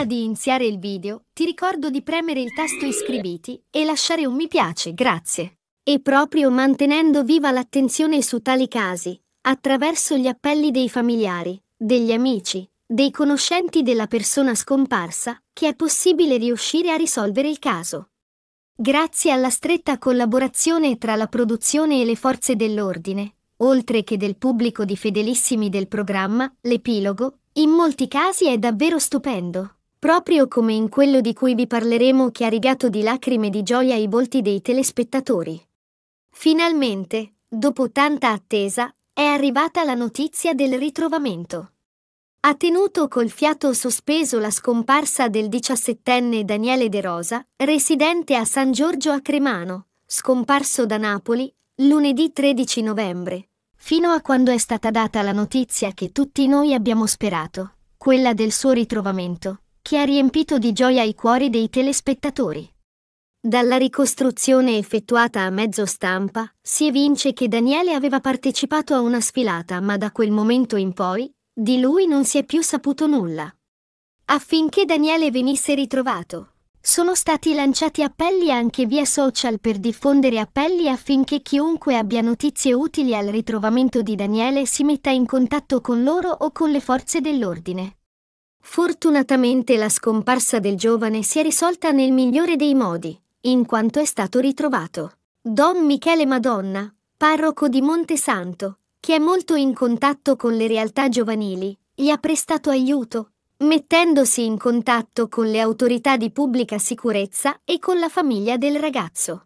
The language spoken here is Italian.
Prima di iniziare il video, ti ricordo di premere il tasto iscriviti e lasciare un mi piace, grazie. E proprio mantenendo viva l'attenzione su tali casi, attraverso gli appelli dei familiari, degli amici, dei conoscenti della persona scomparsa, che è possibile riuscire a risolvere il caso. Grazie alla stretta collaborazione tra la produzione e le forze dell'ordine, oltre che del pubblico di fedelissimi del programma, l'epilogo, in molti casi è davvero stupendo proprio come in quello di cui vi parleremo che ha rigato di lacrime di gioia i volti dei telespettatori. Finalmente, dopo tanta attesa, è arrivata la notizia del ritrovamento. Ha tenuto col fiato sospeso la scomparsa del diciassettenne Daniele De Rosa, residente a San Giorgio a Cremano, scomparso da Napoli lunedì 13 novembre, fino a quando è stata data la notizia che tutti noi abbiamo sperato, quella del suo ritrovamento che ha riempito di gioia i cuori dei telespettatori. Dalla ricostruzione effettuata a mezzo stampa, si evince che Daniele aveva partecipato a una sfilata, ma da quel momento in poi, di lui non si è più saputo nulla. Affinché Daniele venisse ritrovato, sono stati lanciati appelli anche via social per diffondere appelli affinché chiunque abbia notizie utili al ritrovamento di Daniele si metta in contatto con loro o con le forze dell'ordine. Fortunatamente la scomparsa del giovane si è risolta nel migliore dei modi, in quanto è stato ritrovato. Don Michele Madonna, parroco di Montesanto, che è molto in contatto con le realtà giovanili, gli ha prestato aiuto, mettendosi in contatto con le autorità di pubblica sicurezza e con la famiglia del ragazzo.